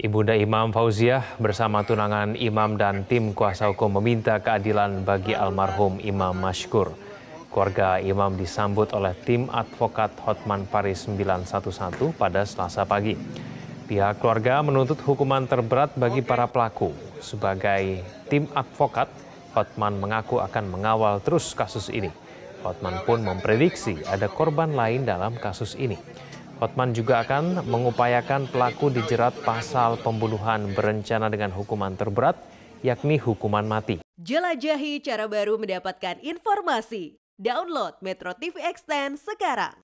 Ibunda Imam Fauziah bersama tunangan imam dan tim kuasa hukum meminta keadilan bagi almarhum Imam Mashkur. Keluarga imam disambut oleh tim advokat Hotman Paris 911 pada selasa pagi. Pihak keluarga menuntut hukuman terberat bagi para pelaku. Sebagai tim advokat, Hotman mengaku akan mengawal terus kasus ini. Hotman pun memprediksi ada korban lain dalam kasus ini. Hotman juga akan mengupayakan pelaku dijerat pasal pembunuhan berencana dengan hukuman terberat, yakni hukuman mati. Jelajahi cara baru mendapatkan informasi. Download Metro TV Extend sekarang.